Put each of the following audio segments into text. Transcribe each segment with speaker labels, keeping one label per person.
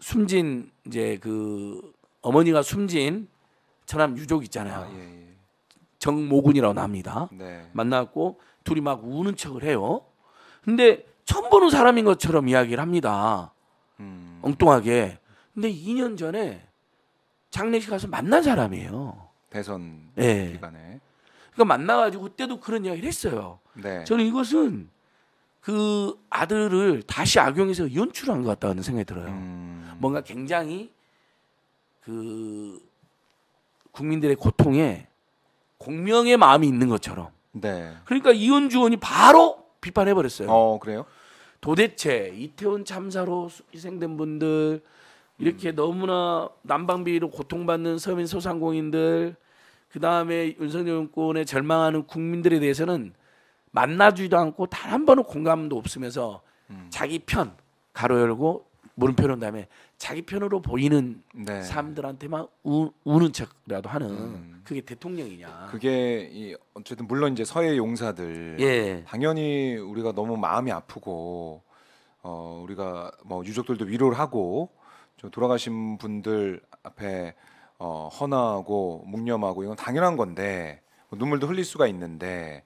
Speaker 1: 숨진 이제 그 어머니가 숨진 천남 유족 있잖아요. 아, 예, 예. 정모군이라고 합니다. 네. 만났고 둘이 막 우는 척을 해요. 근데 처음 보는 사람인 것처럼 이야기를 합니다. 음. 엉뚱하게. 근데 2년 전에 장례식 가서 만난 사람이에요.
Speaker 2: 대선 네. 기간에.
Speaker 1: 그러니까 만나가지고 그때도 그런 이야기를 했어요. 네. 저는 이것은 그 아들을 다시 악용해서 연출한 것 같다는 생각이 들어요. 음. 음. 뭔가 굉장히 그 국민들의 고통에 공명의 마음이 있는 것처럼. 네. 그러니까 이은주 원이 바로 비판해 버렸어요. 어, 그래요? 도대체 이태원 참사로 희생된 분들 이렇게 음. 너무나 난방비로 고통받는 서민 소상공인들 그다음에 윤석열 정권에 절망하는 국민들에 대해서는 만나지도 않고 단 한 번의 공감도 없으면서 음. 자기 편 가로 열고 물음표로 다음에 자기 편으로 보이는 네. 사람들한테만 우, 는 척이라도 하는 음.
Speaker 2: 그게 대통령이냐. 그게 이 어쨌든 물론 이제 서해 용사들 예. 당연히 우리가 너무 마음이 아프고 어 우리가 뭐 유족들도 위로를 하고 좀 돌아가신 분들 앞에 어 헌하고 묵념하고 이건 당연한 건데 뭐 눈물도 흘릴 수가 있는데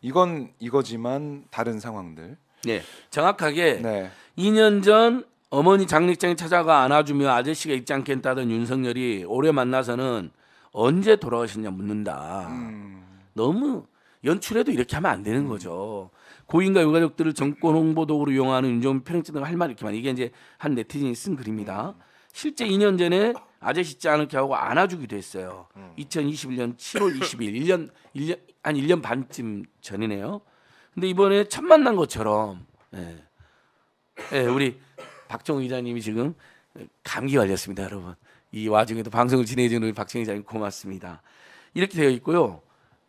Speaker 2: 이건 이거지만 다른 상황들.
Speaker 1: 네, 정확하게 네. 2년 전 어머니 장례장에 찾아가 안아주며 아저씨가 있지 않겠다던 윤석열이 오래 만나서는 언제 돌아오시냐 묻는다. 음. 너무 연출해도 이렇게 하면 안 되는 거죠. 고인과 유가족들을 정권 홍보 도구로 이용하는 윤종민 편익진 등할 말이 있지만 이게 이제 한 네티즌이 쓴 글입니다. 실제 2년 전에 아저씨 있지 않게 하고 안아주기도 했어요. 2021년 7월 20일 1년 1년 한 1년 반쯤 전이네요. 근데 이번에 첫 만난 것처럼 예. 예, 우리 박종 정기자님이 지금 감기 걸렸습니다, 여러분. 이 와중에도 방송을 진행해주는 우리 박정 기자님 고맙습니다. 이렇게 되어 있고요.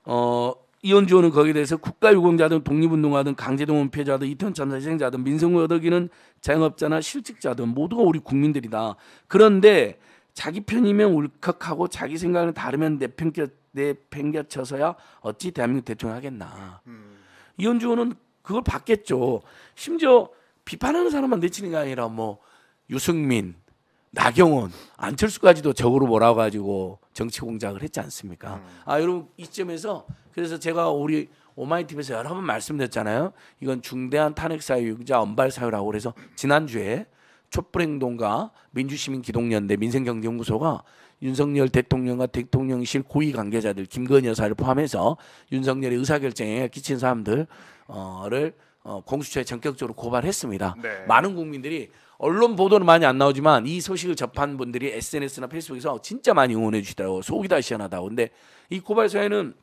Speaker 1: 어, 이혼주호는 거기에 대해서 국가유공자든 독립운동가든 강제동원 피해자든 이태원참사 희생자든 민생을 얻어기는 자영업자나 실직자든 모두가 우리 국민들이다. 그런데 자기 편이면 울컥하고 자기 생각은 다르면 내팽겨, 내팽겨쳐서야 어찌 대한민국 대통령 하겠나. 음. 이혼주호는 그걸 받겠죠. 심지어 비판하는 사람만 내치는 게 아니라 뭐 유승민, 나경원, 안철수까지도 적으로 몰아가지고 정치 공작을 했지 않습니까? 음. 아 여러분 이점에서 그래서 제가 우리 오마이티에서 여러 번 말씀드렸잖아요. 이건 중대한 탄핵 사유, 자 언발 사유라고 그래서 지난 주에 촛불행동과 민주시민기동연대 민생경제연구소가 윤석열 대통령과 대통령실 고위 관계자들 김건희 여사를 포함해서 윤석열의 의사결정에 끼친 사람들을 어, 공수처에 전격적으로 고발했습니다. 네. 많은 국민들이 언론 보도는 많이 안 나오지만 이 소식을 접한 분들이 SNS나 페이스북에서 진짜 많이 응원해 주시더라고 속이 다 시원하다고. 근데 이 고발서에는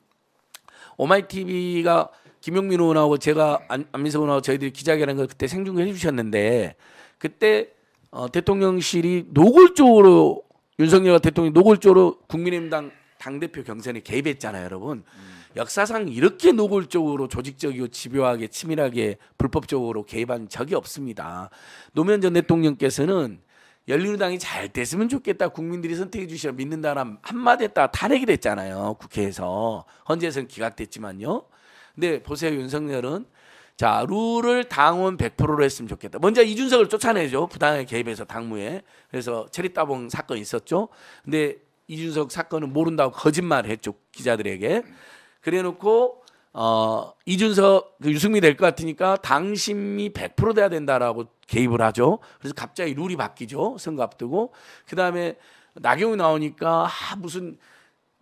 Speaker 1: 오마이TV가 김용민 의원하고 제가 안, 안민석 의원하고 저희들이 기자회견한 걸 그때 생중계해 주셨는데 그때 어, 대통령실이 노골적으로 윤석열 대통령이 노골적으로 국민의힘당 당대표 경선에 개입했잖아요, 여러분. 음. 역사상 이렇게 노골적으로 조직적이고 집요하게 치밀하게 불법적으로 개입한 적이 없습니다. 노무현 전 대통령께서는 열린우당이 잘 됐으면 좋겠다. 국민들이 선택해 주시라 믿는다는 한마디 했다 탄핵이 됐잖아요. 국회에서. 헌재에서는 기각됐지만요. 근데 보세요. 윤석열은 자, 룰을 당원 100%로 했으면 좋겠다. 먼저 이준석을 쫓아내죠. 부당하게 개입해서 당무에. 그래서 체리따봉 사건 이 있었죠. 근데 이준석 사건은 모른다고 거짓말을 했죠. 기자들에게. 그래놓고 어, 이준석, 그 유승민될 것 같으니까 당심이 100% 돼야 된다라고 개입을 하죠. 그래서 갑자기 룰이 바뀌죠. 선거 앞두고. 그 다음에 나경이 나오니까 아, 무슨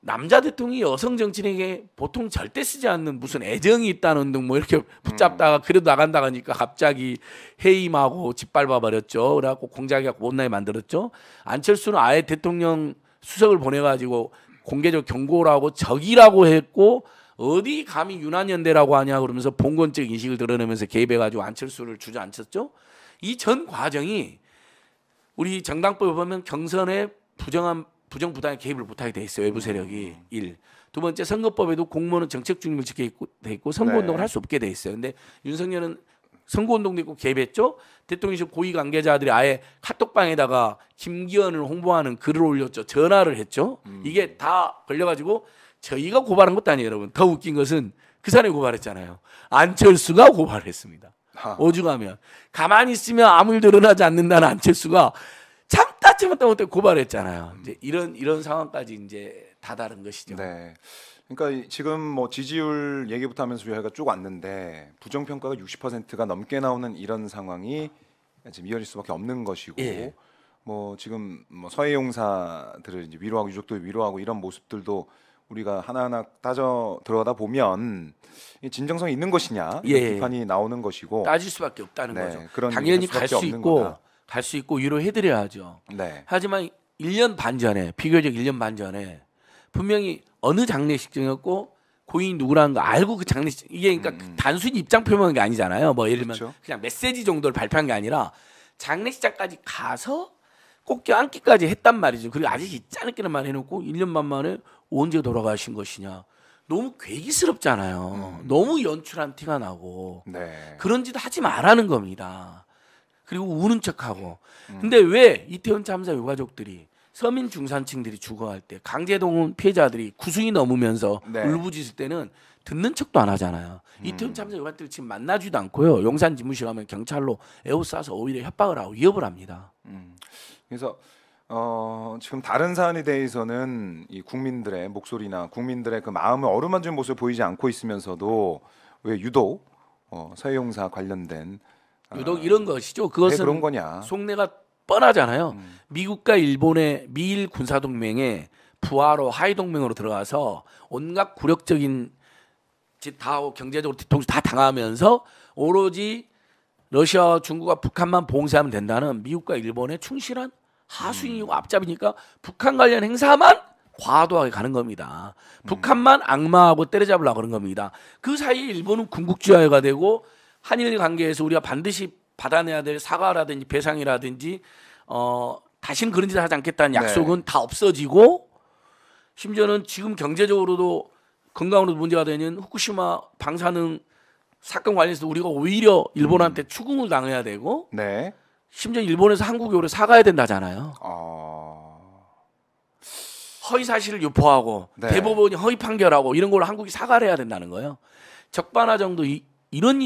Speaker 1: 남자 대통령이 여성 정치인에게 보통 절대 쓰지 않는 무슨 애정이 있다는 등 뭐 이렇게 음. 붙잡다가 그래도 나간다 하니까 갑자기 해임하고 짓밟아 버렸죠. 그래갖고 공작이 갖고 못나게 만들었죠. 안철수는 아예 대통령 수석을 보내가지고 공개적 경고라고 적이라고 했고 어디 감히 유난연대라고 하냐 그러면서 봉건적 인식을 드러내면서 개입해가지고 안철수를 주저앉혔죠. 이 전 과정이 우리 정당법에 보면 경선에 부정한 부정부당의 개입을 못하게 돼 있어요. 외부 세력이 음. 일. 두 번째 선거법에도 공무원은 정책 중립을 지켜 있고 돼 있고 선거운동을 네. 할수 없게 돼 있어요. 근데 윤석열은 선거운동도 있고 개입했죠. 대통령실 고위 관계자들이 아예 카톡방에다가 김기현을 홍보하는 글을 올렸죠. 전화를 했죠. 음. 이게 다 걸려가지고 저희가 고발한 것도 아니에요, 여러분. 더 웃긴 것은 그 사람이 고발했잖아요. 안철수가 고발했습니다. 하. 오죽하면 가만히 있으면 아무 일도 일어나지 않는다는 안철수가 참다 참았다 못해 고발했잖아요. 음.
Speaker 2: 이제 이런 이런 상황까지 이제 다다른 것이죠. 네. 그러니까 지금 뭐 지지율 얘기부터 하면서 여기가 쭉 왔는데 부정 평가가 60%가 넘게 나오는 이런 상황이 지금 이어질 수밖에 없는 것이고 예. 뭐 지금 뭐 서해 용사들을 이제 위로하고 유족들 위로하고 이런 모습들도 우리가 하나하나 따져 들어가다 보면 진정성이 있는 것이냐 예. 비판이 나오는 것이고 따질
Speaker 1: 수밖에 없다는 네, 거죠. 당연히 갈 수 있고 갈 수 있고 위로해드려야죠. 네. 하지만 1년 반 전에 비교적 1년 반 전에 분명히 어느 장례식장이었고 고인이 누구라는 거 알고 그 장례식 이게 그러니까 음. 단순히 입장 표명한 게 아니잖아요. 뭐 예를 들면 그렇죠. 그냥 메시지 정도를 발표한 게 아니라 장례식장까지 가서 꼭 껴안기까지 했단 말이죠. 그리고 아직 있지 않을게는 말 해놓고 1년 반 만에 언제 돌아가신 것이냐. 너무 괴기스럽잖아요. 음. 너무 연출한 티가 나고 네. 그런 짓 하지 말라는 겁니다. 그리고 우는 척하고. 음. 근데 왜 이태원 참사 유가족들이 서민 중산층들이 죽어갈 때 강제동원 피해자들이 구순이 넘으면서 네. 울부짖을 때는 듣는 척도 안 하잖아요. 음. 이태원 참사 요한들 지금 만나지도 않고요. 용산 지무실 가면
Speaker 2: 경찰로 에워싸서 오히려 협박을 하고 위협을 합니다. 음. 그래서 어, 지금 다른 사안에 대해서는 이 국민들의 목소리나 국민들의 그 마음을 어루만진 모습을 보이지 않고 있으면서도 왜 유독 어, 서해용사 관련된
Speaker 1: 아, 유독 이런 것이죠. 그것은 그런
Speaker 2: 거냐. 속내가 뻔하잖아요. 음. 미국과 일본의
Speaker 1: 미일 군사 동맹에 부하로 하위 동맹으로 들어가서 온갖 굴욕적인 짓다 하고 경제적으로 뒤통수 다 당하면서 오로지 러시아 중국과 북한만 봉쇄하면 된다는 미국과 일본의 충실한 하수인이고 음. 앞잡이니까 북한 관련 행사만 과도하게 가는 겁니다. 음. 북한만 악마하고 때려잡으려고 그런 겁니다. 그 사이에 일본은 군국주의화가 되고 한일 관계에서 우리가 반드시 받아내야 될 사과라든지 배상이라든지 어 다시는 그런 짓을 하지 않겠다는 네. 약속은 네. 다 없어지고 심지어는 지금 경제적으로도 건강으로도 문제가 되는 후쿠시마 방사능 사건 관련해서 우리가 오히려 일본한테 음. 추궁을 당해야 되고 네. 심지어 일본에서 한국에 오래 사가야 된다잖아요. 어... 허위 사실을 유포하고 네. 대법원이 허위 판결하고 이런 걸 한국이 사과를 해야 된다는 거예요. 적반하정도 이, 이런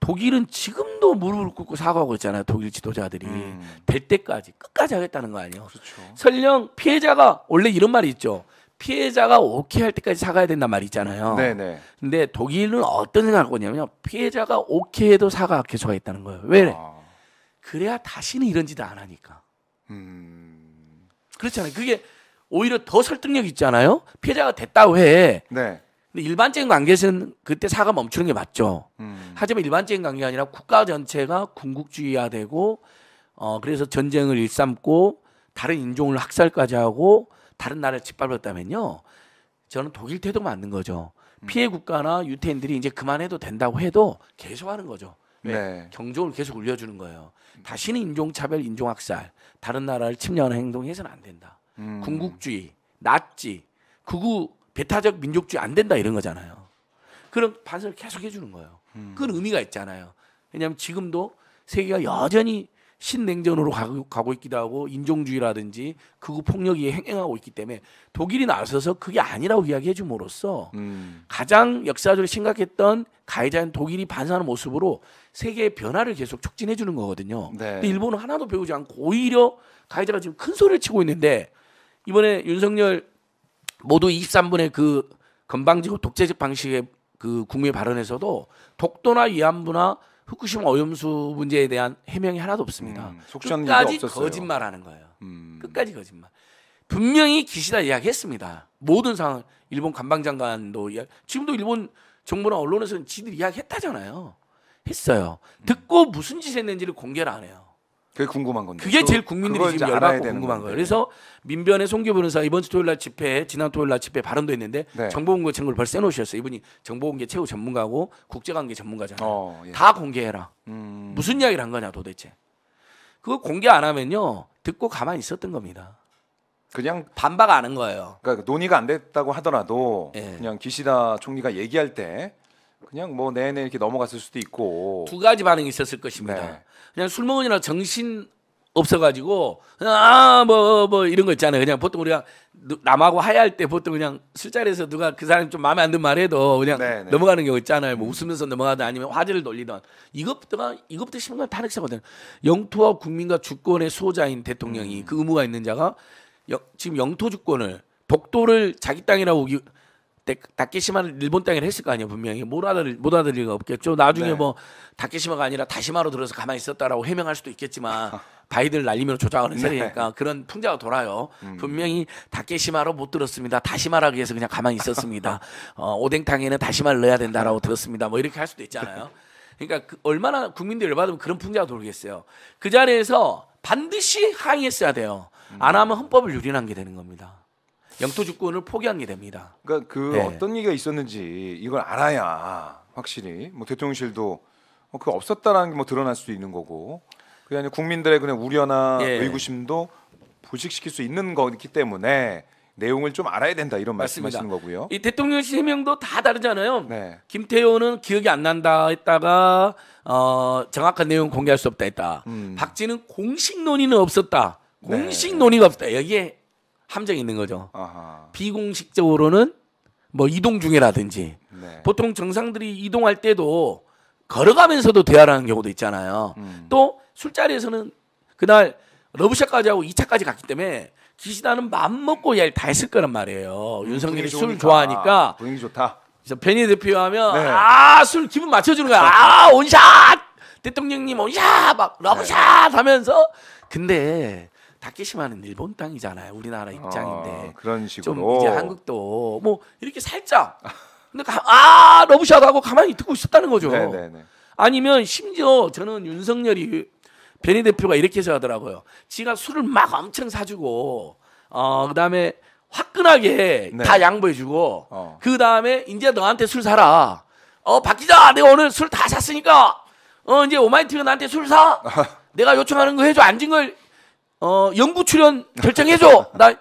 Speaker 1: 독일은 지금도 무릎을 꿇고 사과하고 있잖아요. 독일 지도자들이 음. 될 때까지 끝까지 하겠다는 거 아니에요. 그렇죠. 설령 피해자가 원래 이런 말이 있죠. 피해자가 오케이 할 때까지 사과해야 된단 말이 있잖아요. 네네. 근데 독일은 어떤 생각을 하냐면요 피해자가 오케이 해도 사과 계속 하겠다는 거예요. 왜? 아. 그래야 다시는 이런 짓을 안 하니까. 음. 그렇잖아요. 그게 오히려 더 설득력 있잖아요. 피해자가 됐다고 해. 네. 근데 일반적인 관계에서는 그때 사가 멈추는 게 맞죠. 음. 하지만 일반적인 관계가 아니라 국가 전체가 군국주의화되고 어 그래서 전쟁을 일삼고 다른 인종을 학살까지 하고 다른 나라를 짓밟았다면요. 저는 독일 태도 맞는 거죠. 음. 피해 국가나 유태인들이 이제 그만해도 된다고 해도 계속 하는 거죠. 네. 경종을 계속 울려주는 거예요. 다시는 인종차별, 인종학살, 다른 나라를 침략하는 행동해서는 안 된다. 음. 군국주의, 나치, 극우 배타적 민족주의 안 된다 이런 거잖아요. 그런 반성을 계속 해주는 거예요. 음. 그건 의미가 있잖아요. 왜냐하면 지금도 세계가 여전히 신냉전으로 가고, 가고 있기도 하고 인종주의라든지 극우 폭력이 행행하고 있기 때문에 독일이 나서서 그게 아니라고 이야기해 줌으로써 음. 가장 역사적으로 심각했던 가해자인 독일이 반사하는 모습으로 세계의 변화를 계속 촉진해 주는 거거든요. 네. 근데 일본은 하나도 배우지 않고 오히려 가해자가 지금 큰 소리를 치고 있는데 이번에 윤석열 모두 23분의 그 건방지고 독재적 방식의 그 국민의 발언에서도 독도나 위안부나 후쿠시마 오염수 문제에 대한 해명이 하나도 없습니다. 음, 끝까지 거짓말하는 거예요. 음. 끝까지 거짓말. 분명히 기시다 이야기했습니다. 모든 상황 일본 관방장관도 이야기, 지금도 일본 정부나 언론에서는 지들 이야기했다잖아요. 했어요. 음. 듣고 무슨 짓을 했는지를 공개를 안 해요. 그게 궁금한 건데. 그게 제일 국민들이 지금 열받고 궁금한 거예요. 그래서 민변의 송교 변호사 이번 주 토요일 날 집회, 지난 토요일 날 집회 발언도 했는데 네. 정보공개 책을 벌써 내놓으셨어요. 이분이 정보공개 최고 전문가고 국제관계 전문가잖아요. 어, 예. 다 공개해라. 음... 무슨 이야기를 한 거냐 도대체. 그거 공개 안 하면요. 듣고 가만히 있었던
Speaker 2: 겁니다. 그냥 반박 안한 거예요. 그러니까 논의가 안 됐다고 하더라도 예. 그냥 기시다 총리가 얘기할 때 그냥 뭐 내내 이렇게 넘어갔을 수도 있고 두 가지 반응이
Speaker 1: 있었을 것입니다. 네. 그냥 술 먹으니라 정신 없어가지고 아뭐뭐 뭐 이런 거 있잖아요. 그냥 보통 우리가 남하고 하야할 때 보통 그냥 술자리에서 누가 그 사람이 좀 마음에 안 든 말해도 그냥 네네. 네. 넘어가는 경우 있잖아요. 뭐 웃으면서 넘어가든 아니면 화제를 돌리던 이것부터가 이것부터 심각건탄핵사거든 영토와 국민과 주권의 소자인 대통령이 음. 그 의무가 있는 자가 여, 지금 영토 주권을 독도를 자기 땅이라고 다케시마를 일본 땅에 했을 거 아니에요 분명히 못 알아들 못 알아들 리가 없겠죠 나중에 네. 뭐 다케시마가 아니라 다시마로 들어서 가만히 있었다라고 해명할 수도 있겠지만 바이든을 날리면 조작하는 셈이니까 네. 그러니까 그런 풍자가 돌아요 음. 분명히 다케시마로 못 들었습니다 다시마라고 해서 그냥 가만히 있었습니다 어, 오뎅탕에는 다시마를 넣어야 된다라고 들었습니다 뭐 이렇게 할 수도 있잖아요 그러니까 그 얼마나 국민들이 열받으면 그런 풍자가 돌겠어요 그 자리에서 반드시 항의했어야 돼요 안 하면 헌법을 유린한 게 되는 겁니다. 영토 주권을 포기한 게 됩니다.
Speaker 2: 그러니까 그 네. 어떤 얘기가 있었는지 이걸 알아야 확실히 뭐 대통령실도 어, 그 없었다라는 게 뭐 드러날 수도 있는 거고 그게 국민들의 그냥 우려나 예. 의구심도 불식시킬 수 있는 거기 때문에 내용을 좀 알아야 된다 이런 말씀하시는 거고요. 이
Speaker 1: 대통령실 해명도 다 다르잖아요. 네. 김태호는 기억이 안 난다 했다가 어, 정확한 내용 공개할 수 없다 했다. 음. 박지는 공식 논의는 없었다. 네. 공식 네. 논의가 없다. 여기에 함정이 있는 거죠. 아하. 비공식적으로는 뭐 이동 중이라든지 네. 보통 정상들이 이동할 때도 걸어가면서도 대화를 하는 경우도 있잖아요. 음. 또 술자리에서는 그날 러브샷까지 하고 2차까지 갔기 때문에 기시다는 마음 먹고 이야기 다 했을 거란 말이에요. 음, 윤석열이 술 좋아하니까 아, 분위기 좋다. 그래서 변이 대표 하면 네. 아술 기분 맞춰주는 거야. 아 원샷 대통령님 원샷 막 러브샷 네. 하면서 근데 다케시마는 일본 땅이잖아요. 우리나라 아, 입장인데. 아, 그런 식으로. 좀 이제 한국도 뭐 이렇게 살짝. 근데 가, 아 러브샷 하고 가만히 듣고 있었다는 거죠. 네네네. 아니면 심지어 저는 윤석열이 변희 대표가 이렇게 생각하더라고요. 지가 술을 막 엄청 사주고 어 그다음에 화끈하게 네. 다 양보해주고 어. 그다음에 이제 너한테 술 사라. 어박 기자 내가 오늘 술 다 샀으니까 어 이제 오마이티가 나한테 술 사. 내가 요청하는 거 해줘 앉은 걸 어, 영구 출연 결정해줘. 나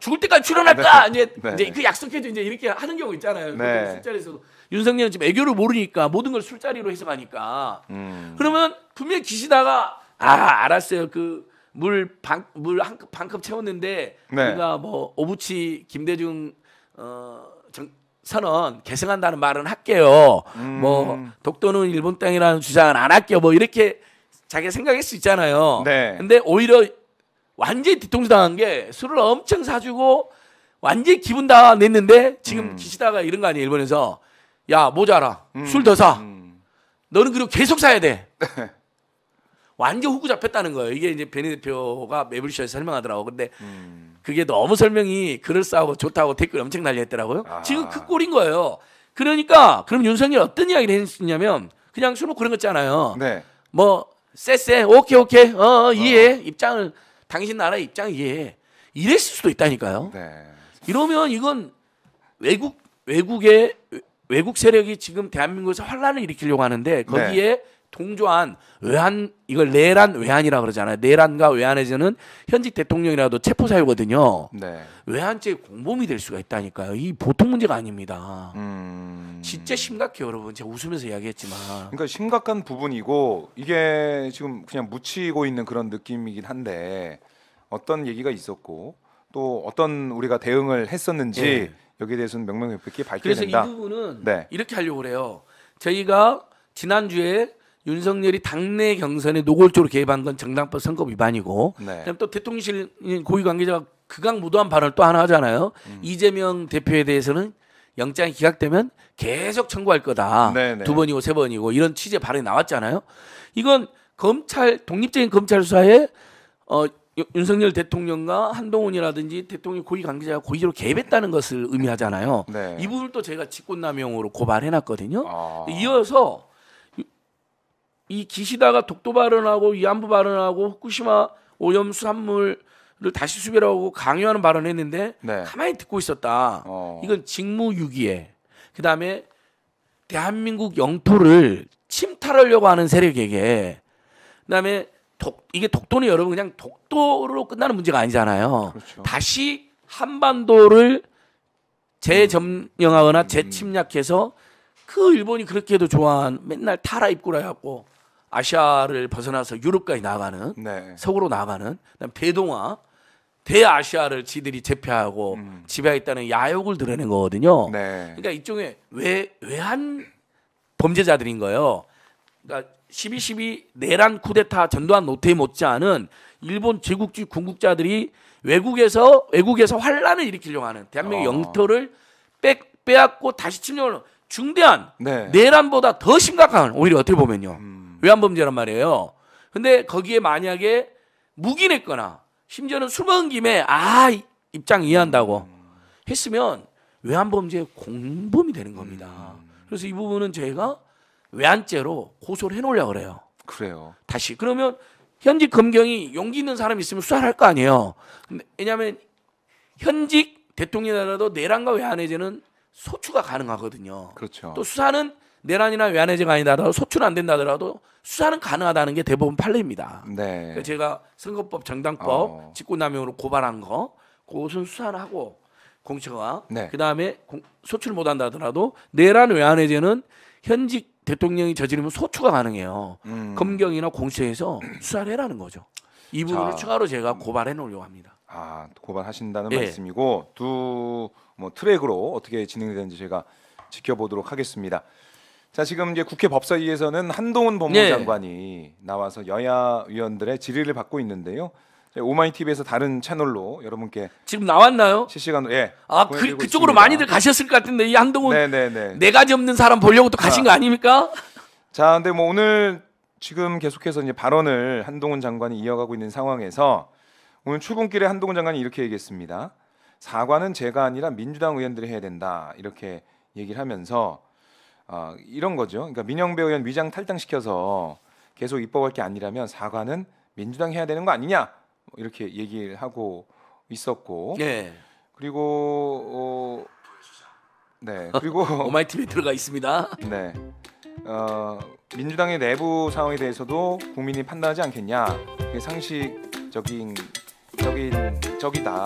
Speaker 1: 죽을 때까지 출연할까? 네. 이제, 네. 이제 그약속해줘 이제 이렇게 하는 경우 있잖아요. 네. 술자리에서도 윤석열은 지금 애교를 모르니까 모든 걸 술자리로 해석하니까. 음. 그러면 분명히 기시다가 아 알았어요. 그 물반물 한 컵 반 컵 채웠는데 네. 우리가 뭐 오부치 김대중 어 정, 선언 계승한다는 말은 할게요. 음. 뭐 독도는 일본 땅이라는 주장은 안 할게요. 뭐 이렇게 자기가 생각할 수 있잖아요. 네. 근데 오히려 완전히 뒤통수 당한 게 술을 엄청 사주고 완전히 기분 다 냈는데 지금 음. 기시다가 이런 거 아니에요 일본에서 야 모자라 음. 술더 사. 음, 음. 너는 그리고 계속 사야 돼. 네. 완전 후구 잡혔다는 거예요. 이게 이제 베니 대표가 매블셔에서 설명하더라고. 근데 음. 그게 너무 설명이 그럴싸하고 좋다고 댓글 엄청 난 날렸더라고요. 아. 지금 그 꼴인 거예요. 그러니까 그럼 윤석열 어떤 이야기를 했냐면 그냥 술먹 고 그런 거 있잖아요. 네. 뭐 쎄쎄 오케이 오케이 어, 어 이해 어. 입장을 당신 나라 의 입장 이해해. 이랬을 수도 있다니까요. 네. 이러면 이건 외국 외국의 외국 세력이 지금 대한민국에서 환란을 일으키려고 하는데 거기에 네. 동조한 외환 이걸 내란 외환이라 그러잖아요. 내란과 외환에서는 현직 대통령이라도 체포 사유거든요. 네. 외환죄 공범이 될 수가 있다니까요. 이 보통 문제가 아닙니다. 음... 진짜 심각해요, 여러분. 제가 웃으면서 이야기했지만.
Speaker 2: 그러니까 심각한 부분이고 이게 지금 그냥 묻히고 있는 그런 느낌이긴 한데 어떤 얘기가 있었고 또 어떤 우리가 대응을 했었는지 네. 여기에 대해서는 명명백백히 밝혀야 된다. 그래서 이 부분은 네.
Speaker 1: 이렇게 하려고 그래요. 저희가 지난주에 윤석열이 당내 경선에 노골적으로 개입한 건 정당법 선거 위반이고 네. 그다음 또 대통령실 고위 관계자가 극악 무도한 발언을 또 하나 하잖아요. 음. 이재명 대표에 대해서는 영장이 기각되면 계속 청구할 거다. 네네. 네. 두 번이고 세 번이고 이런 취재 발언이 나왔잖아요. 이건 검찰 독립적인 검찰 수사에 어 윤석열 대통령과 한동훈이라든지 대통령 고위 관계자가 고의로 개입했다는 것을 의미하잖아요. 네. 이 부분을 또 제가 직권남용으로 고발해놨거든요. 아. 이어서 이 기시다가 독도 발언하고 위안부 발언하고 후쿠시마 오염수산물을 다시 수배라고 강요하는 발언했는데 을 네. 가만히 듣고 있었다. 어. 이건 직무유기에 그다음에 대한민국 영토를 침탈하려고 하는 세력에게 그다음에 독, 이게 독도는 여러분 그냥 독도로 끝나는 문제가 아니잖아요. 그렇죠. 다시 한반도를 재점령하거나 음. 재침략해서 그 일본이 그렇게 해도 좋아한 맨날 타라 입고라 해갖고 아시아를 벗어나서 유럽까지 나가는 네. 서구로 나가는 대동아 대아시아를 지들이 제패하고 음. 지배하겠다는 야욕을 드러낸 거거든요. 네. 그러니까 이쪽에 외 외한 범죄자들인 거예요. 그러니까 12.12 내란 쿠데타 전두환 노태우 못지않은 일본 제국주의 군국자들이 외국에서 외국에서 환란을 일으키려고 하는 대한민국 어. 영토를 빼, 빼앗고 다시 침략을 중대한 네. 내란보다 더 심각한 오히려 어떻게 보면요. 음. 외환범죄란 말이에요. 근데 거기에 만약에 묵인했거나 심지어는 숨은 김에 아 입장 이해한다고 했으면 외환범죄 공범이 되는 겁니다. 음. 그래서 이 부분은 저희가 외환죄로 고소를 해놓으려고 그래요. 그래요. 다시 그러면 현직 검경이 용기 있는 사람이 있으면 수사를 할 거 아니에요. 왜냐하면 현직 대통령이라도 내란과 외환해제는 소추가 가능하거든요. 그렇죠. 또 수사는 내란이나 외환해제가 아니다라도 소출 안 된다더라도 수사는 가능하다는 게 대법원 판례입니다. 네. 제가 선거법 정당법 어. 직권남용으로 고발한 거 그것은 수사를 하고 공처가 네. 그다음에 소출 못 한다더라도 내란 외환해제는 현직 대통령이 저지르면 소추가 가능해요. 음. 검경이나 공처에서 수사를 해라는 거죠.
Speaker 2: 이 부분을 자, 추가로
Speaker 1: 제가 고발해 놓으려고 합니다.
Speaker 2: 아 고발하신다는 예. 말씀이고 두뭐 트랙으로 어떻게 진행되는지 제가 지켜보도록 하겠습니다. 자 지금 이제 국회 법사위에서는 한동훈 법무장관이 네. 나와서 여야 위원들의 질의를 받고 있는데요. 오마이 티 v 에서 다른 채널로 여러분께
Speaker 1: 지금 나왔나요? 실시간으로 예. 아 그, 그쪽으로 있습니다. 많이들 가셨을
Speaker 2: 것 같은데 이 한동훈 네네네. 네, 네. 네 가지 없는 사람 보려고 또 가신 아. 거 아닙니까? 자, 근데 뭐 오늘 지금 계속해서 이제 발언을 한동훈 장관이 이어가고 있는 상황에서 오늘 출근길에 한동훈 장관이 이렇게 얘기했습니다. 사과는 제가 아니라 민주당 의원들이 해야 된다 이렇게 얘기를 하면서 어, 이런 거죠. 그러니까 민영배 의원 위장 탈당시켜서 계속 입법할 게 아니라면 사과는 민주당 해야 되는 거 아니냐 뭐 이렇게 얘기를 하고 있었고 네. 그리고 어, 네 그리고 오마이팀에 들어가 있습니다. 네 어, 민주당의 내부 상황에 대해서도 국민이 판단하지 않겠냐 상식적인 적인 적이다.